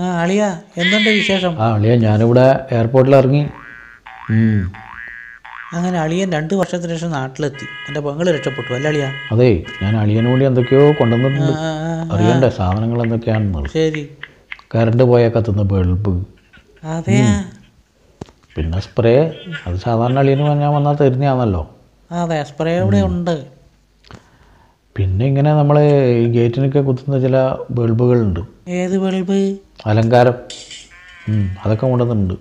ആ അളിയ വിശേഷം ഞാനിവിടെ എയർപോർട്ടിൽ ഇറങ്ങി അങ്ങനെ അളിയൻ രണ്ട് വർഷത്തിന് ശേഷം നാട്ടിലെത്തി എന്റെ പെങ്ങള് രക്ഷപ്പെട്ടു അല്ല അളിയ അതെ ഞാൻ അളിയന് വേണ്ടി എന്തൊക്കെയോ കൊണ്ടുവന്നിട്ടുണ്ട് അറിയണ്ടേ സാധനങ്ങൾ എന്തൊക്കെയാണെന്ന് ശരി കറണ്ട് പോയ കത്തുന്ന ബൾബ് പിന്നെ സ്പ്രേ അത് സാധാരണ അളിയന് ഞാൻ വന്നാൽ തരുന്നതാണല്ലോ അതെ സ്പ്രേ ഇവിടെ ഉണ്ട് പിന്നെ ഇങ്ങനെ നമ്മൾ ഗേറ്റിനൊക്കെ കുത്തുന്ന ചില ബൾബുകളുണ്ട് ഏത് ബൾബ് അലങ്കാരം അതൊക്കെ കൊണ്ടുവന്നിട്ടുണ്ട്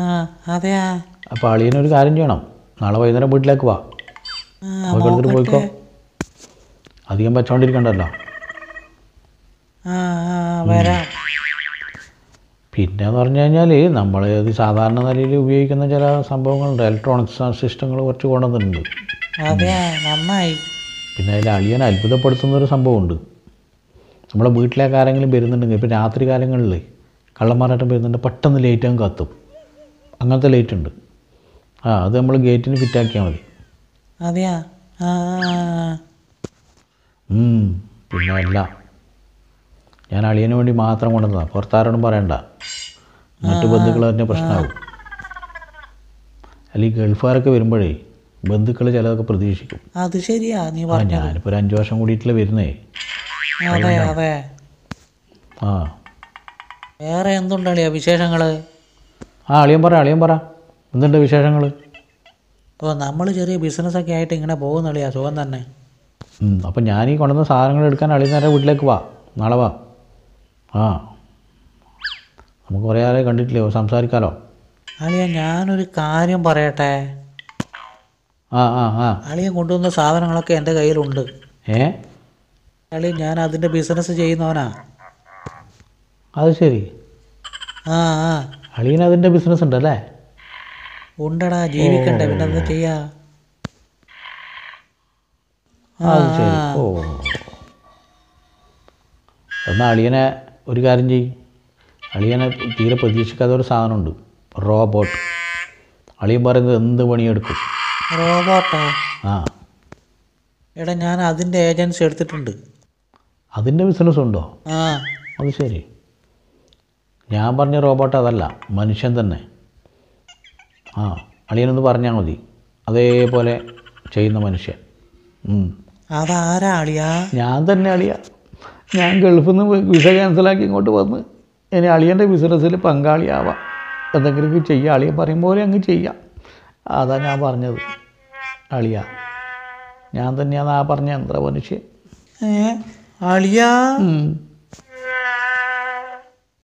ആ അതെയാ അപ്പോൾ അളിയനൊരു കാര്യം ചെയ്യണം നാളെ വൈകുന്നേരം വീട്ടിലേക്ക് വാ അതൊക്കെ പോയിക്കോ അധികം വെച്ചോണ്ടിരിക്കണ്ടല്ലോ പിന്നെ എന്ന് പറഞ്ഞു കഴിഞ്ഞാൽ നമ്മൾ ഇത് സാധാരണ നിലയിൽ ഉപയോഗിക്കുന്ന ചില സംഭവങ്ങളുണ്ട് ഇലക്ട്രോണിക്സ് സിസ്റ്റങ്ങൾ കുറച്ച് കൊണ്ടുവന്നിട്ടുണ്ട് നന്നായി പിന്നെ അതിൽ അളിയൻ അത്ഭുതപ്പെടുത്തുന്ന ഒരു സംഭവമുണ്ട് നമ്മളെ വീട്ടിലേക്ക് ആരെങ്കിലും വരുന്നുണ്ടെങ്കിൽ ഇപ്പോൾ രാത്രി കാലങ്ങളിൽ കള്ളന്മാരായിട്ടും വരുന്നുണ്ട് പെട്ടെന്ന് ലൈറ്റ് ആകും കത്തും അങ്ങനത്തെ ലേറ്റ് ഉണ്ട് ആ അത് നമ്മൾ ഗേറ്റിന് ഫിറ്റാക്കിയാൽ മതി അതെയാ പിന്നെ അല്ല ഞാൻ അളിയന് വേണ്ടി മാത്രം കൊണ്ടുവന്നതാണ് പുറത്താരോടും പറയണ്ട മറ്റു ബന്ധുക്കൾ തന്നെ പ്രശ്നമാകും അല്ലെങ്കിൽ ഗൾഫുകാരൊക്കെ വരുമ്പോഴേ ബന്ധുക്കൾ ചിലതൊക്കെ പ്രതീക്ഷിക്കും അത് ശരിയാ നീ പറഞ്ഞു ഞാനിപ്പോൾ ഒരു അഞ്ചു വർഷം കൂടിയിട്ടില്ല വരുന്നേ അതെ അതെ ആ വേറെ എന്തുണ്ട് അളിയാ ആ അളിയൻ പറ അളിയൻ പറ എന്തുണ്ട് വിശേഷങ്ങള് ഓ നമ്മൾ ചെറിയ ബിസിനസ്സൊക്കെ ആയിട്ട് ഇങ്ങനെ പോകുന്ന അളിയാ സുഖം തന്നെ അപ്പം ഞാൻ ഈ കൊണ്ടുവന്ന സാധനങ്ങൾ എടുക്കാൻ അളി നേരെ വീട്ടിലേക്ക് വാ നാളെ വാ ആ നമുക്ക് കുറേ ആളെ കണ്ടിട്ടില്ലയോ സംസാരിക്കാലോ അളിയ ഞാനൊരു കാര്യം പറയട്ടെ അളിയൻ കൊണ്ടുവന്ന സാധനങ്ങളൊക്കെ എൻ്റെ കയ്യിലുണ്ട് ഏ അളി ഞാൻ അതിൻ്റെ ബിസിനസ് ചെയ്യുന്നവനാ അത് ശരി ആ ആ അളിയൻ അതിൻ്റെ ബിസിനസ് ഉണ്ടല്ലേ ഉണ്ടടാ ജീവിക്കണ്ടേ പിന്നെ എന്താ ചെയ്യാ ഓ എന്നാൽ അളിയനെ ഒരു കാര്യം ചെയ്യും അളിയനെ തീരെ പ്രതീക്ഷിക്കാത്ത ഒരു സാധനമുണ്ട് റോബോട്ട് അളിയൻ പറയുന്നത് എന്ത് പണിയെടുക്കും റോബോട്ടോ ആ എടാ ഞാൻ അതിൻ്റെ ഏജൻസി എടുത്തിട്ടുണ്ട് അതിൻ്റെ ബിസിനസ് ഉണ്ടോ ആ അത് ശരി ഞാൻ പറഞ്ഞ റോബോട്ട് അതല്ല മനുഷ്യൻ തന്നെ ആ അളിയനൊന്ന് പറഞ്ഞാൽ മതി അതേപോലെ ചെയ്യുന്ന മനുഷ്യൻ അതാരാ അളിയാ ഞാൻ തന്നെ അളിയ ഞാൻ ഗൾഫിൽ നിന്ന് വിസ ക്യാൻസലാക്കി ഇങ്ങോട്ട് വന്ന് ഇനി അളിയൻ്റെ ബിസിനസ്സിൽ പങ്കാളിയാവാം എന്തെങ്കിലും ചെയ്യുക അളിയൻ പറയും പോലെ അങ്ങ് ചെയ്യാം അതാ ഞാൻ പറഞ്ഞത് അളിയ ഞാൻ തന്നെയാണ് ആ പറഞ്ഞ യന്ത്രമനുഷ്യൻ അളിയ